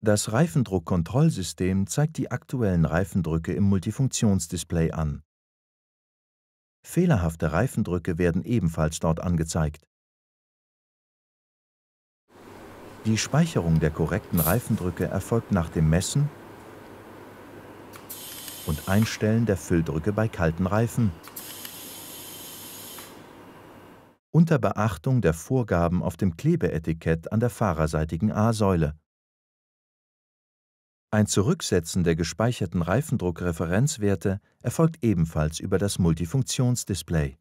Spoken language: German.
Das Reifendruckkontrollsystem zeigt die aktuellen Reifendrücke im Multifunktionsdisplay an. Fehlerhafte Reifendrücke werden ebenfalls dort angezeigt. Die Speicherung der korrekten Reifendrücke erfolgt nach dem Messen und Einstellen der Fülldrücke bei kalten Reifen unter Beachtung der Vorgaben auf dem Klebeetikett an der fahrerseitigen A-Säule. Ein Zurücksetzen der gespeicherten Reifendruckreferenzwerte erfolgt ebenfalls über das Multifunktionsdisplay